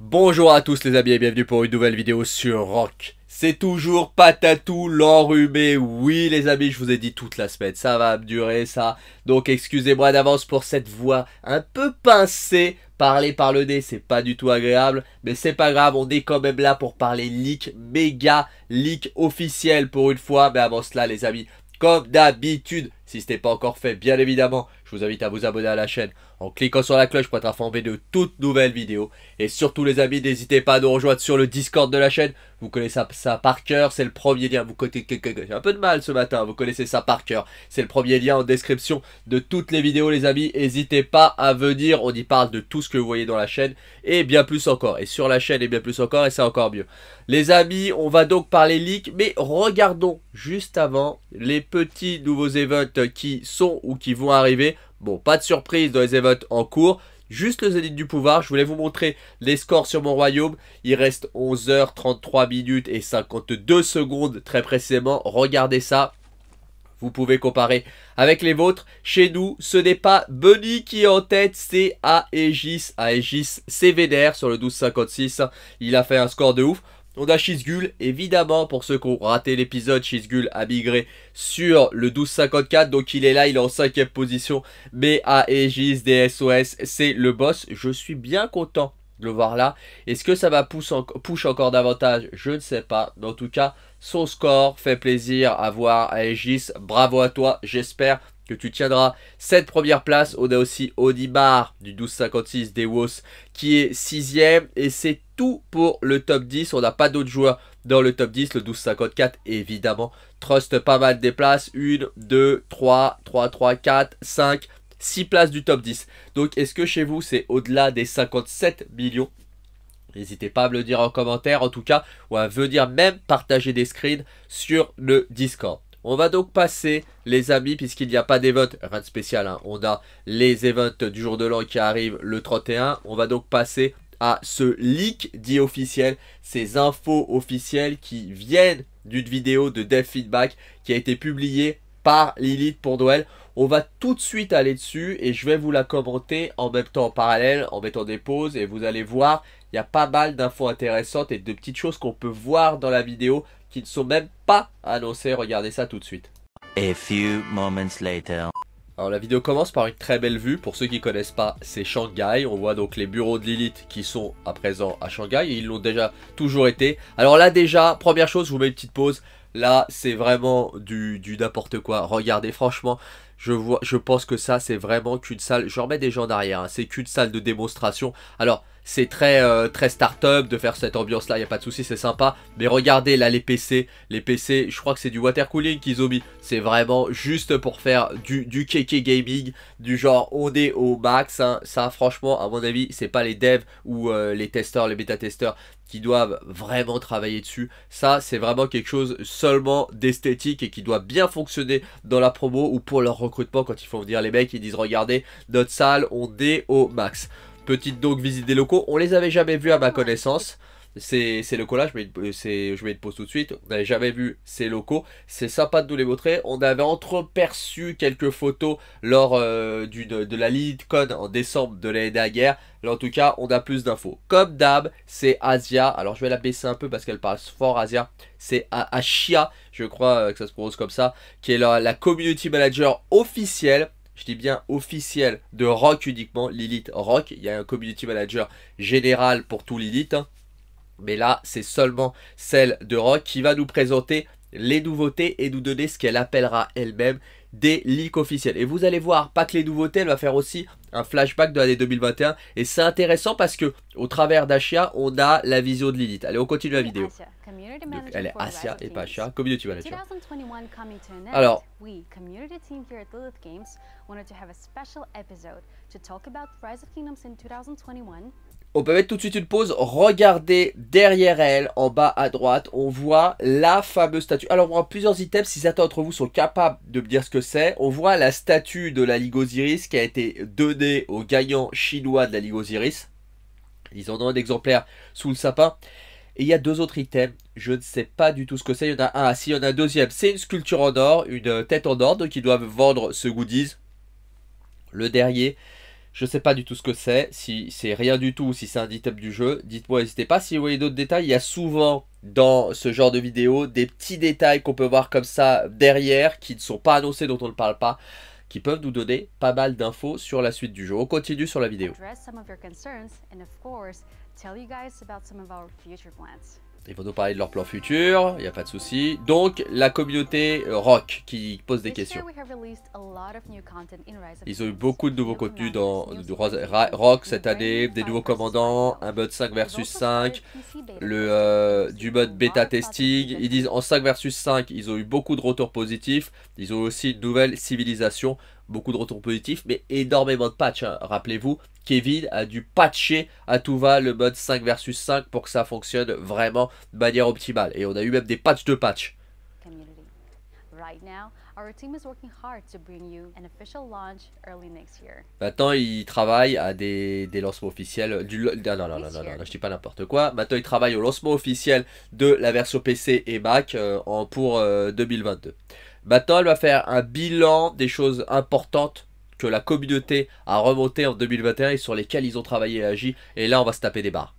Bonjour à tous les amis et bienvenue pour une nouvelle vidéo sur Rock. C'est toujours patatou, l'enrhumé, oui les amis, je vous ai dit toute la semaine, ça va durer ça. Donc excusez-moi d'avance pour cette voix un peu pincée, Parler par le nez, c'est pas du tout agréable, mais c'est pas grave, on est quand même là pour parler leak, méga leak officiel pour une fois. Mais avant cela, les amis, comme d'habitude, si ce n'est pas encore fait, bien évidemment, je vous invite à vous abonner à la chaîne en cliquant sur la cloche pour être informé de toutes nouvelles vidéos. Et surtout les amis, n'hésitez pas à nous rejoindre sur le Discord de la chaîne. Vous connaissez ça par cœur, c'est le premier lien. Vous connaissez... J'ai un peu de mal ce matin, vous connaissez ça par cœur. C'est le premier lien en description de toutes les vidéos les amis. N'hésitez pas à venir, on y parle de tout ce que vous voyez dans la chaîne et bien plus encore. Et sur la chaîne et bien plus encore et c'est encore mieux. Les amis, on va donc parler leak, mais regardons juste avant les petits nouveaux events qui sont ou qui vont arriver. Bon, pas de surprise dans les évotes en cours. Juste le zénith du pouvoir, je voulais vous montrer les scores sur mon royaume. Il reste 11h33 minutes et 52 secondes très précisément. Regardez ça, vous pouvez comparer avec les vôtres. Chez nous, ce n'est pas Bunny qui est en tête, c'est Aegis. Aegis, c'est sur le 12.56 Il a fait un score de ouf. On a Shizgul, évidemment, pour ceux qui ont raté l'épisode, Shizgul a migré sur le 1254, donc il est là, il est en cinquième position, mais à Aegis DSOS, c'est le boss, je suis bien content de le voir là. Est-ce que ça va pousse, push encore davantage Je ne sais pas, mais en tout cas, son score fait plaisir à voir Aegis, bravo à toi, j'espère que tu tiendras cette première place. On a aussi Odimar du 12,56 des Wos qui est 6 sixième et c'est tout pour le top 10. On n'a pas d'autres joueurs dans le top 10. Le 12,54 évidemment trust pas mal des places. 1, 2, 3, 3, 3, 4, 5, 6 places du top 10. Donc est-ce que chez vous c'est au-delà des 57 millions N'hésitez pas à me le dire en commentaire en tout cas ou à venir même partager des screens sur le Discord. On va donc passer, les amis, puisqu'il n'y a pas d'event, rien de spécial, hein. on a les events du jour de l'an qui arrivent le 31, on va donc passer à ce leak dit officiel, ces infos officielles qui viennent d'une vidéo de Dev Feedback qui a été publiée par Lilith pour Noël. On va tout de suite aller dessus et je vais vous la commenter en même temps en parallèle, en mettant des pauses et vous allez voir, il y a pas mal d'infos intéressantes et de petites choses qu'on peut voir dans la vidéo qui ne sont même pas annoncés. Regardez ça tout de suite. few moments later. Alors la vidéo commence par une très belle vue, pour ceux qui connaissent pas, c'est Shanghai, on voit donc les bureaux de Lilith qui sont à présent à Shanghai, et ils l'ont déjà toujours été. Alors là déjà, première chose, je vous mets une petite pause, là c'est vraiment du, du n'importe quoi, regardez franchement, je, vois, je pense que ça c'est vraiment qu'une salle, je remets des en arrière, hein. c'est qu'une salle de démonstration. Alors c'est très, euh, très start-up de faire cette ambiance-là, il n'y a pas de souci, c'est sympa. Mais regardez là les PC, les PC, je crois que c'est du water cooling qu'ils ont mis. C'est vraiment juste pour faire du, du gaming, du genre on est au max. Hein. Ça, franchement, à mon avis, c'est pas les devs ou euh, les testeurs, les bêta-testeurs qui doivent vraiment travailler dessus. Ça, c'est vraiment quelque chose seulement d'esthétique et qui doit bien fonctionner dans la promo ou pour leur recrutement quand ils font venir les mecs, ils disent regardez, notre salle, on est au max. Petite donc visite des locaux. On les avait jamais vus à ma connaissance. C'est le collage, mais euh, je mets une pause tout de suite. On n'avait jamais vu ces locaux. C'est sympa de nous les montrer. On avait entreperçu quelques photos lors euh, de, la LeadCon en décembre de l'année dernière. Là, en tout cas, on a plus d'infos. Comme d'hab, c'est Asia. Alors, je vais la baisser un peu parce qu'elle parle fort Asia. C'est Ashia, je crois euh, que ça se prononce comme ça, qui est la community manager officielle je dis bien officiel, de Rock uniquement, Lilith Rock. Il y a un community manager général pour tout Lilith. Hein. Mais là, c'est seulement celle de Rock qui va nous présenter les nouveautés et nous donner ce qu'elle appellera elle-même des leaks officiels. Et vous allez voir, pas que les nouveautés, elle va faire aussi un flashback de l'année 2021. Et c'est intéressant parce que au travers d'Asia, on a la vision de Lilith. Allez, on continue la vidéo. elle est Asia et pas Asia, Community Manager. Alors, on peut mettre tout de suite une pause. Regardez derrière elle, en bas à droite, on voit la fameuse statue. Alors on voit plusieurs items, si certains d'entre vous sont capables de me dire ce que c'est. On voit la statue de la Ligue Osiris qui a été donnée aux gagnants chinois de la Ligue Osiris. Ils en ont un exemplaire sous le sapin. Et il y a deux autres items, je ne sais pas du tout ce que c'est. Il y en a un, ah, si, il y en a un deuxième, c'est une sculpture en or, une tête en or, donc ils doivent vendre ce goodies. Le dernier, je ne sais pas du tout ce que c'est, si c'est rien du tout, ou si c'est un dit-up du jeu, dites-moi, n'hésitez pas. Si vous voyez d'autres détails, il y a souvent dans ce genre de vidéo des petits détails qu'on peut voir comme ça derrière, qui ne sont pas annoncés, dont on ne parle pas, qui peuvent nous donner pas mal d'infos sur la suite du jeu. On continue sur la vidéo. Ils vont nous parler de leur plan futur, il n'y a pas de souci. Donc, la communauté euh, rock qui pose des questions. Ils ont eu beaucoup de nouveaux contenus dans du rock cette année, des nouveaux commandants, un mode 5 versus 5, le, euh, du mode bêta testing. Ils disent en 5 versus 5, ils ont eu beaucoup de retours positifs. Ils ont aussi une nouvelle civilisation beaucoup de retours positifs, mais énormément de patchs. Hein. Rappelez-vous, Kevin a dû patcher à tout va le mode 5 versus 5 pour que ça fonctionne vraiment de manière optimale. Et on a eu même des patchs de patchs. Maintenant, il travaille à des, lancements officiels du ah, non non non, non non je dis pas n'importe quoi. Maintenant, ils travaillent au lancement officiel de la version PC et Mac euh, pour 2022. Euh, Maintenant, elle va faire un bilan des choses importantes que la communauté a remonté en 2021 et sur lesquelles ils ont travaillé et agi. Et là, on va se taper des barres.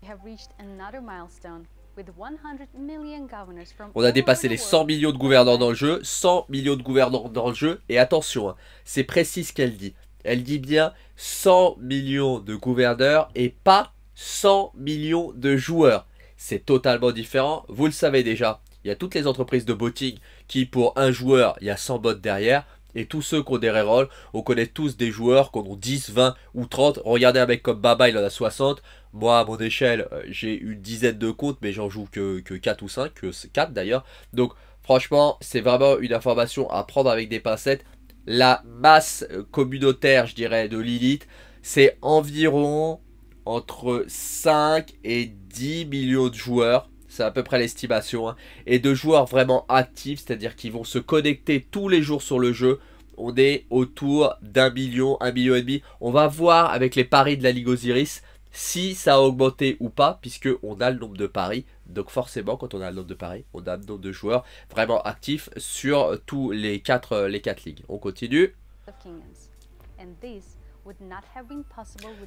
On a dépassé les 100 millions de gouverneurs dans le jeu, 100 millions de gouverneurs dans le jeu, et attention, hein, c'est précis ce qu'elle dit. Elle dit bien 100 millions de gouverneurs et pas 100 millions de joueurs. C'est totalement différent, vous le savez déjà. Il y a toutes les entreprises de botting qui pour un joueur, il y a 100 bots derrière. Et tous ceux qui ont des rerolls, on connaît tous des joueurs qui en ont 10, 20 ou 30. Regardez un mec comme Baba, il en a 60. Moi, à mon échelle, euh, j'ai une dizaine de comptes, mais j'en joue que, 4 ou 5, que 4 d'ailleurs. Donc, franchement, c'est vraiment une information à prendre avec des pincettes. La masse euh, communautaire, je dirais, de Lilith, c'est environ entre 5 et 10 millions de joueurs c'est à peu près l'estimation, hein. et de joueurs vraiment actifs, c'est-à-dire qui vont se connecter tous les jours sur le jeu. On est autour d'un million, un million et demi. On va voir avec les paris de la Ligue Osiris si ça a augmenté ou pas, Puisqu'on a le nombre de paris. Donc forcément, quand on a le nombre de paris, on a le nombre de joueurs vraiment actifs sur tous les quatre, euh, les quatre ligues. On continue.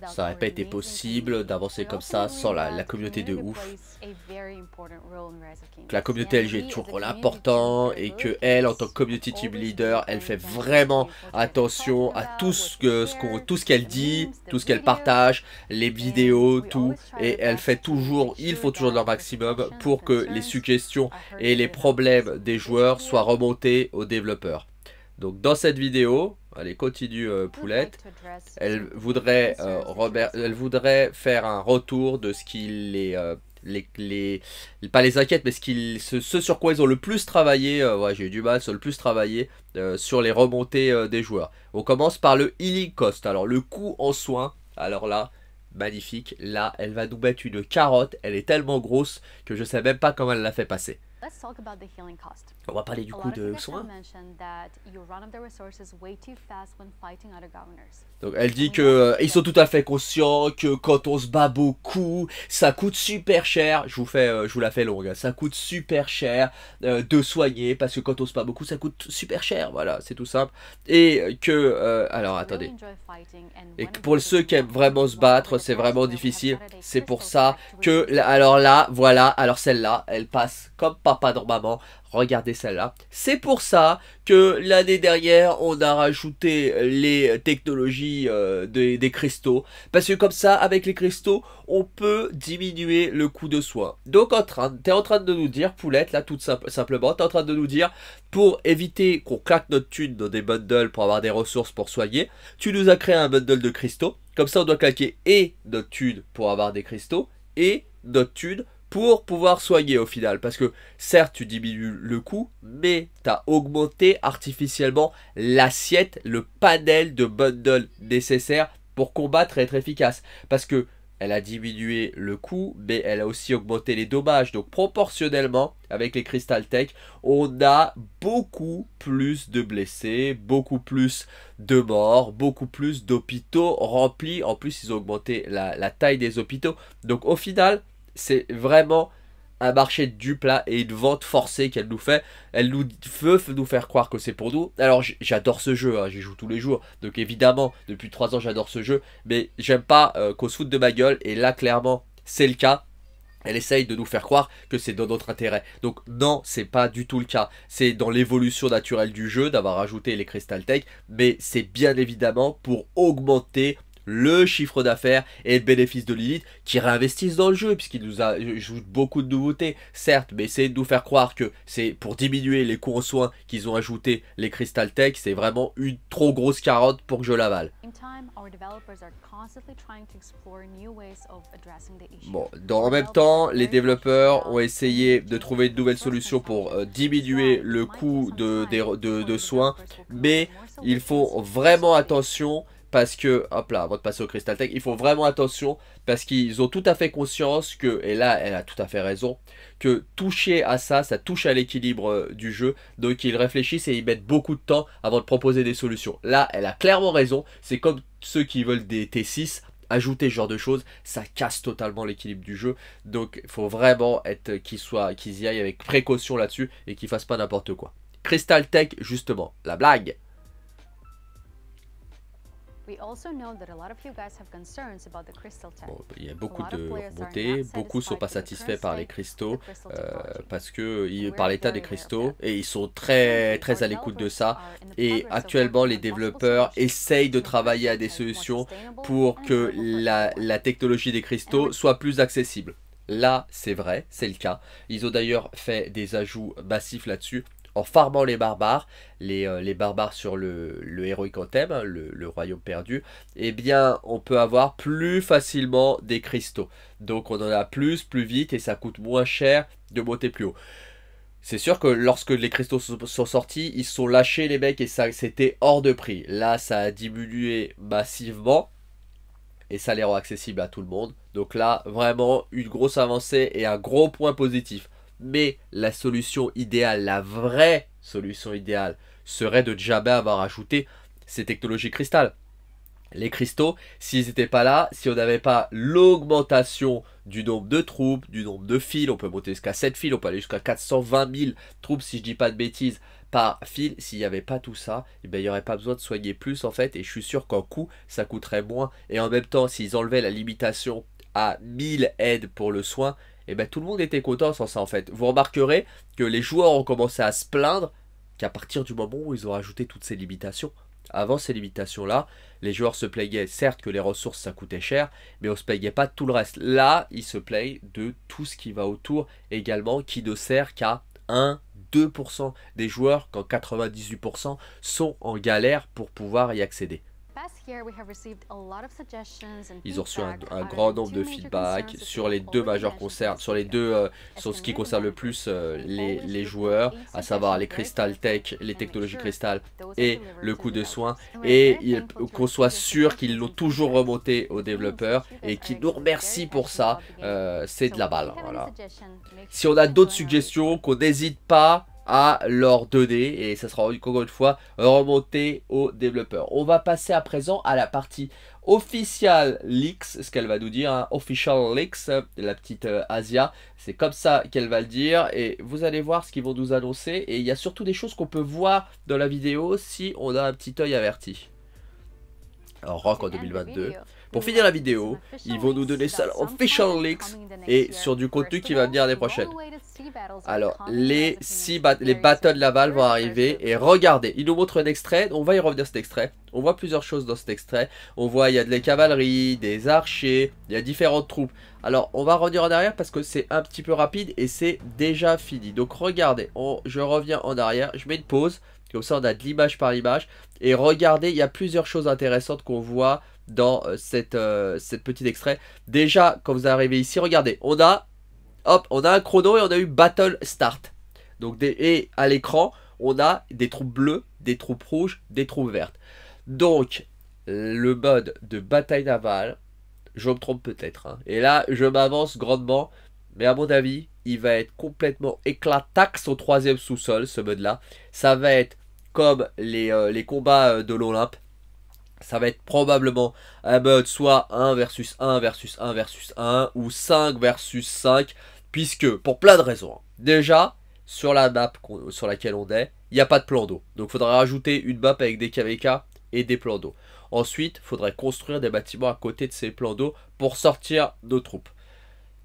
Ça n'aurait pas été possible d'avancer comme ça sans la, communauté de ouf. Que la communauté LG est un rôle important et que elle, en tant que community team leader, elle fait vraiment attention à tout ce que, tout ce qu'elle dit, tout ce qu'elle partage, les vidéos, tout. Et elle fait toujours, ils font toujours leur maximum pour que les suggestions et les problèmes des joueurs soient remontés aux développeurs. Donc dans cette vidéo, allez continue euh, Poulette, elle voudrait, euh, elle voudrait faire un retour de ce qui les, euh, pas les mais ce, qui, sur quoi ils ont le plus travaillé, ouais, j'ai eu du mal, sur le plus travaillé, sur les remontées des joueurs. On commence par le healing cost, alors le coup en soin. alors là, magnifique, là elle va nous mettre une carotte, elle est tellement grosse que je sais même pas comment elle l'a fait passer. On va parler du coût de soins. Donc elle dit que euh, ils sont tout à fait conscients que quand on se bat beaucoup, ça coûte super cher. Je vous fais, euh, je vous la fais longue. Hein. Ça coûte super cher euh, de soigner parce que quand on se bat beaucoup, ça coûte super cher. Voilà, c'est tout simple. Et que alors attendez. Et pour ceux qui aiment vraiment se battre, c'est vraiment difficile. C'est pour ça que alors là, voilà, alors celle-là, elle passe comme par pas normalement. Regardez celle-là. C'est pour ça que l'année dernière, on a rajouté les technologies euh, des, cristaux. Parce que comme ça, avec les cristaux, on peut diminuer le coût de soin. Donc, en train, t'es en train de nous dire, Poulette, là, tout simplement tu es en train de nous dire, pour éviter qu'on claque notre thune dans des bundles pour avoir des ressources pour soigner, tu nous as créé un bundle de cristaux. Comme ça, on doit claquer et notre thune pour avoir des cristaux et notre thune pour pouvoir soigner au final. Parce que certes, tu diminues le coût, mais tu as augmenté artificiellement l'assiette, le panel de bundles nécessaire pour combattre et être efficace. Parce que elle a diminué le coût, mais elle a aussi augmenté les dommages. Donc proportionnellement, avec les Crystal Tech, on a beaucoup plus de blessés, beaucoup plus de morts, beaucoup plus d'hôpitaux remplis. En plus, ils ont augmenté la, la taille des hôpitaux. Donc au final, c'est vraiment un marché du plat et une vente forcée qu'elle nous fait. Elle nous veut nous faire croire que c'est pour nous. Alors j'adore ce jeu, hein, j'y joue tous les jours. Donc évidemment, depuis 3 ans j'adore ce jeu. Mais j'aime pas qu'au euh, qu'on se foute de ma gueule. Et là clairement, c'est le cas. Elle essaye de nous faire croire que c'est dans notre intérêt. Donc non, c'est pas du tout le cas. C'est dans l'évolution naturelle du jeu d'avoir ajouté les Crystal Tech, mais c'est bien évidemment pour augmenter le chiffre d'affaires et le bénéfice de l'élite qui réinvestissent dans le jeu, puisqu'il nous ajoute beaucoup de nouveautés, certes, mais c'est de nous faire croire que c'est pour diminuer les coûts en soins qu'ils ont ajouté les Crystal Tech, c'est vraiment une trop grosse carotte pour que je l'avale. Bon, dans, en même temps, les développeurs ont essayé de trouver de nouvelles solutions pour euh, diminuer le coût de, soins, mais ils font vraiment attention parce que, hop là, avant de passer au Crystal Tech, il faut vraiment attention parce qu'ils ont tout à fait conscience que, et là elle a tout à fait raison, que toucher à ça, ça touche à l'équilibre euh, du jeu. Donc ils réfléchissent et ils mettent beaucoup de temps avant de proposer des solutions. Là, elle a clairement raison, c'est comme ceux qui veulent des T6, ajouter ce genre de choses, ça casse totalement l'équilibre du jeu. Donc il faut vraiment être euh, qu'ils soient qu'ils y aillent avec précaution là-dessus et qu'ils fassent pas n'importe quoi. Crystal Tech justement, la blague il y a beaucoup de remontées, beaucoup ne sont pas satisfaits par les cristaux, euh, parce que euh, par l'état des cristaux, et ils sont très très à l'écoute de ça. Et actuellement, les développeurs essayent de travailler à des solutions pour que la, la technologie des cristaux soit plus accessible. Là, c'est vrai, c'est le cas. Ils ont d'ailleurs fait des ajouts massifs là-dessus en farmant les barbares, euh, les, barbares sur le, le héroïque hein, le, royaume perdu, eh bien on peut avoir plus facilement des cristaux. Donc on en a plus, plus vite et ça coûte moins cher de monter plus haut. C'est sûr que lorsque les cristaux sont sortis, ils sont lâchés les mecs et ça c'était hors de prix. Là ça a diminué massivement et ça les rend accessibles à tout le monde. Donc là vraiment une grosse avancée et un gros point positif. Mais la solution idéale, la vraie solution idéale, serait de jamais avoir ajouté ces technologies cristales. Les cristaux, s'ils n'étaient pas là, si on n'avait pas l'augmentation du nombre de troupes, du nombre de fils, on peut monter jusqu'à 7 fils, on peut aller jusqu'à 420 000 troupes si je dis pas de bêtises par fil, s'il n'y avait pas tout ça, eh ben, il n'y aurait pas besoin de soigner plus en fait, et je suis sûr qu'en coût, ça coûterait moins. Et en même temps, s'ils enlevaient la limitation à 1000 aides pour le soin, et eh ben tout le monde était content sans ça en fait. Vous remarquerez que les joueurs ont commencé à se plaindre qu'à partir du moment où ils ont ajouté toutes ces limitations. Avant ces limitations-là, les joueurs se plaignaient certes que les ressources ça coûtait cher, mais on se plaignait pas de tout le reste. Là, ils se plaignent de tout ce qui va autour également, qui ne sert qu'à 1, 2% des joueurs, quand 98% sont en galère pour pouvoir y accéder. Ils ont reçu un, grand nombre de feedback sur les deux majeurs concerts, sur les deux, euh, ce qui concerne le plus euh, les, joueurs, à savoir les Crystal Tech, les technologies Crystal et le coup de soin. Et qu'on soit sûr qu'ils l'ont toujours remonté aux développeurs et qu'ils nous remercient pour ça. Euh, c'est de la balle. Voilà. Si on a d'autres suggestions, qu'on n'hésite pas à leur donner et ça sera encore une fois remonté aux développeurs. On va passer à présent à la partie Official Leaks, ce qu'elle va nous dire, hein. Official Leaks, la petite euh, Asia, c'est comme ça qu'elle va le dire, et vous allez voir ce qu'ils vont nous annoncer, et il y a surtout des choses qu'on peut voir dans la vidéo si on a un petit œil averti. Alors, rock en 2022. Pour finir la vidéo, ils vont nous donner ça official leaks et sur du contenu qui va venir l'année prochaine. Alors, les, six les battles Laval vont arriver et regardez, ils nous montrent un extrait, on va y revenir cet extrait. On voit plusieurs choses dans cet extrait. On voit, il y a de la cavalerie, des archers, il y a différentes troupes. Alors, on va revenir en arrière parce que c'est un petit peu rapide et c'est déjà fini. Donc, regardez, je reviens en arrière, je mets une pause. Comme ça, on a de l'image par image. Et regardez, il y a plusieurs choses intéressantes qu'on voit dans euh, euh, cette, petite extrait. Déjà, quand vous arrivez ici, regardez, on a, hop, on a un chrono et on a eu Battle Start. Donc, et à l'écran, on a des troupes bleues, des troupes rouges, des troupes vertes. Donc, le mode de bataille navale, je me trompe peut-être. Hein. Et là, je m'avance grandement. Mais à mon avis, il va être complètement éclataxe au troisième sous-sol, ce mode-là. Ça va être comme les euh, combats de l'Olympe ça va être probablement un mode soit 1 versus 1 versus 1 versus 1 ou 5 versus 5 puisque pour plein de raisons. Hein. Déjà, sur la map sur laquelle on est, il n'y a pas de plan d'eau. Donc il faudra rajouter une map avec des KVK et des plans d'eau. Ensuite, il faudrait construire des bâtiments à côté de ces plans d'eau pour sortir nos troupes.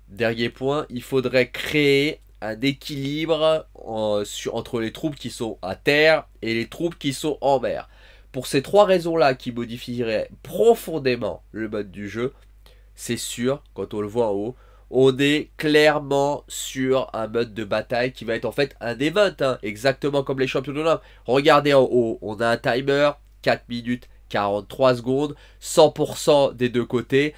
Dernier point, il faudrait créer un équilibre entre les troupes qui sont à terre et les troupes qui sont en mer pour ces trois raisons-là qui modifieraient profondément le mode du jeu, c'est sûr, quand on le voit en haut, on est clairement sur un mode de bataille qui va être en fait un event, hein, exactement comme les champions championnats. Regardez en haut, on a un timer, 4 minutes 43 secondes, 100% des deux côtés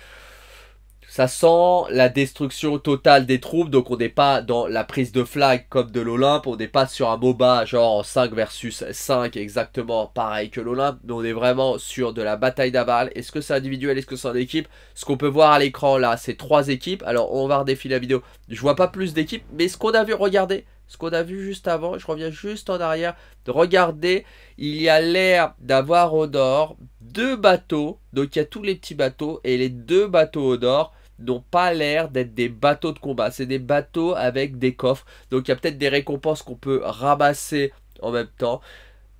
ça sent la destruction totale des troupes, donc on n'est pas dans la prise de flag comme de l'Olympe, on n'est pas sur un MOBA genre 5 versus 5 exactement pareil que l'Olympe, mais on est vraiment sur de la bataille d'aval Est-ce que c'est individuel, est-ce que c'est en équipe Ce qu'on peut voir à l'écran là, c'est trois équipes, alors on va redéfiler la vidéo, je vois pas plus d'équipes, mais ce qu'on a vu, regardez, ce qu'on a vu juste avant, je reviens juste en arrière, regardez, il y a l'air d'avoir au nord deux bateaux, donc il y a tous les petits bateaux, et les deux bateaux au nord n'ont pas l'air d'être des bateaux de combat. C'est des bateaux avec des coffres. Donc il y a peut-être des récompenses qu'on peut ramasser en même temps.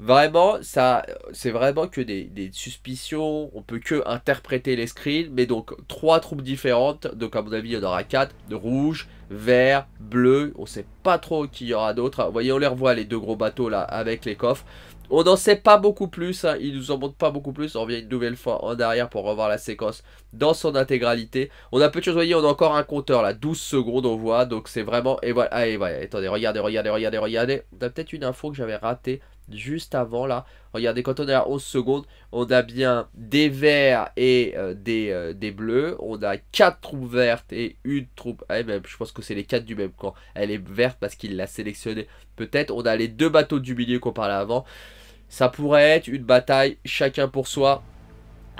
Vraiment, ça, c'est vraiment que des, suspicions. On peut que interpréter les screens. Mais donc, trois troupes différentes. Donc, à mon avis, il y en aura quatre. Rouge, vert, bleu. On sait pas trop qu'il y aura d'autres. Vous voyez, on les revoit, les deux gros bateaux là, avec les coffres. On n'en sait pas beaucoup plus, hein. il nous en montre pas beaucoup plus. On revient une nouvelle fois en arrière pour revoir la séquence dans son intégralité. On a peu de choses, voyez, on a encore un compteur là, 12 secondes on voit, donc c'est vraiment... Et voilà, allez, ah, voilà, attendez, regardez, regardez, regardez, regardez. On a peut-être une info que j'avais ratée juste avant là. Regardez, quand on est à 11 secondes, on a bien des verts et euh, des, euh, des, bleus. On a 4 troupes vertes et une troupe... Ah, eh même, ben, je pense que c'est les 4 du même camp. Elle est verte parce qu'il l'a sélectionnée peut-être. On a les deux bateaux du milieu qu'on parlait avant. Ça pourrait être une bataille chacun pour soi.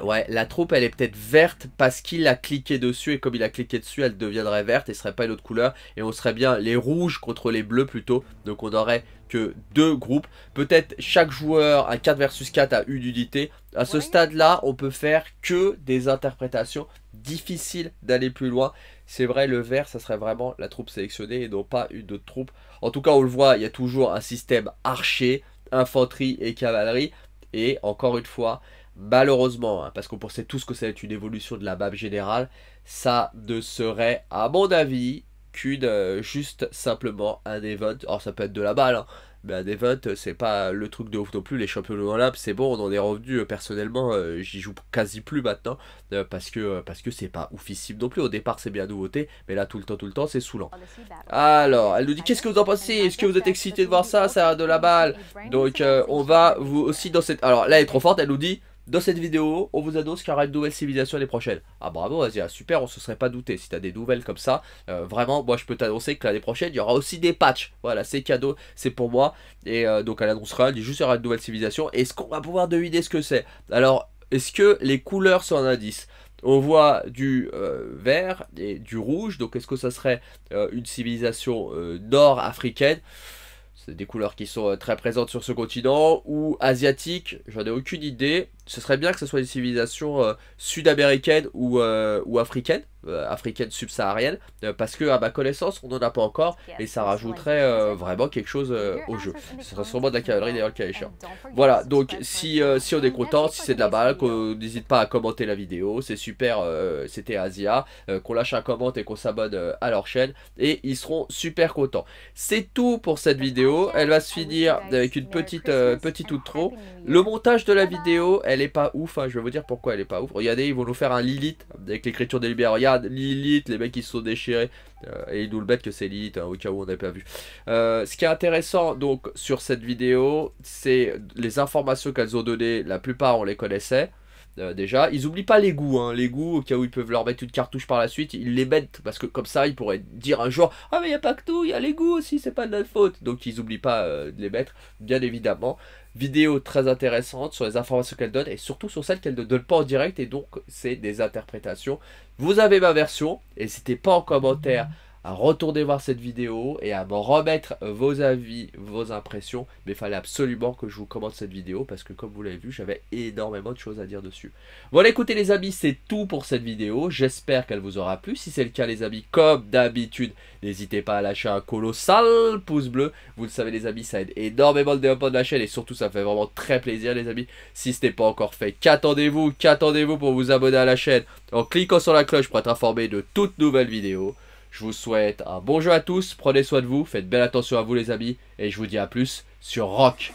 Ouais, la troupe, elle est peut-être verte parce qu'il a cliqué dessus. Et comme il a cliqué dessus, elle deviendrait verte et serait pas une autre couleur. Et on serait bien les rouges contre les bleus plutôt. Donc on aurait que deux groupes. Peut-être chaque joueur à 4 versus 4 à une unité. À ce stade-là, on peut faire que des interprétations. Difficile d'aller plus loin. C'est vrai, le vert, ça serait vraiment la troupe sélectionnée et non pas une autre troupe. En tout cas, on le voit, il y a toujours un système archer infanterie et cavalerie. Et encore une fois, malheureusement, hein, parce qu'on pensait tous que ça allait être une évolution de la map générale, ça ne serait, à mon avis, qu'une euh, juste simplement un event. Alors ça peut être de la balle, hein. Mais bah, des votes, c'est pas le truc de ouf non plus. Les championnats olympiques, c'est bon, on en est revenu. Euh, personnellement, euh, j'y joue quasi plus maintenant euh, parce que parce que c'est pas oufissime non plus. Au départ, c'est bien nouveauté, mais là, tout le temps, tout le temps, c'est saoulant. Alors, elle nous dit Qu'est-ce que vous en pensez Est-ce que vous êtes excité de voir ça Ça a de la balle. Donc, on va vous aussi dans cette. Alors là, elle est trop forte, elle nous dit dans cette vidéo, on vous annonce qu'il y aura une nouvelle civilisation l'année prochaine. Ah bravo Asia, ah, super, on se serait pas douté. Si tu as des nouvelles comme ça, euh, vraiment, moi je peux t'annoncer que l'année prochaine, il y aura aussi des patchs. Voilà, c'est cadeau, c'est pour moi. Et euh, donc elle annoncera, elle dit juste qu'il y aura une nouvelle civilisation. Est-ce qu'on va pouvoir deviner ce que c'est Alors, est-ce que les couleurs sont un indice on voit du euh, vert et du rouge, donc est-ce que ça serait une civilisation nord-africaine C'est des couleurs qui sont très présentes sur ce continent, ou asiatique, j'en ai aucune idée, ce serait bien que ce soit une civilisation euh, sud-américaine ou, euh, ou africaine, euh, africaine subsaharienne, parce que à ma connaissance, on n'en a pas encore, et ça rajouterait vraiment quelque chose au jeu. Ce serait sûrement de la cavalerie d'ailleurs hein. le Voilà, donc si, si on est content, si c'est de la balle, qu'on n'hésite pas à commenter la vidéo, c'est super, c'était Asia, qu'on lâche un commentaire et qu'on s'abonne à leur chaîne, et ils seront super contents. C'est tout pour cette vidéo, elle va se ah finir avec une petite, petite outro. Le montage de la vidéo, elle elle est pas ouf, hein, je vais vous dire pourquoi elle est pas ouf. Regardez, ils vont nous faire un Lilith avec l'écriture des libéraux. Regarde, Lilith, les mecs ils se sont déchirés. Euh, et ils nous le mettent que c'est Lilith, hein, au cas où on n'a pas vu. Euh, ce qui est intéressant donc sur cette vidéo, c'est les informations qu'elles ont données, la plupart on les connaissait. Euh, déjà. Ils oublient pas les goûts, hein. les goûts, au cas où ils peuvent leur mettre une cartouche par la suite, ils les mettent parce que comme ça ils pourraient dire un jour Ah, mais il n'y a pas que tout, il y a les goûts aussi, c'est pas de notre faute. Donc ils oublient pas de les mettre, bien évidemment. Vidéo très intéressante sur les informations qu'elle donne et surtout sur celles qu'elle ne donne pas en direct et donc c'est des interprétations. Vous avez ma version, n'hésitez pas en commentaire à retourner voir cette vidéo et à me remettre vos avis, vos impressions. Mais il fallait absolument que je vous commente cette vidéo parce que comme vous l'avez vu, j'avais énormément de choses à dire dessus. Voilà, écoutez les amis, c'est tout pour cette vidéo. J'espère qu'elle vous aura plu. Si c'est le cas les amis, comme d'habitude, n'hésitez pas à lâcher un colossal pouce bleu. Vous le savez les amis, ça aide énormément le développement de la chaîne et surtout ça fait vraiment très plaisir les amis. Si ce n'est pas encore fait, qu'attendez-vous Qu'attendez-vous pour vous abonner à la chaîne en cliquant sur la cloche pour être informé de toutes nouvelles vidéos. Je vous souhaite un bon jeu à tous, prenez soin de vous, faites belle attention à vous les amis, et je vous dis à plus sur Rock.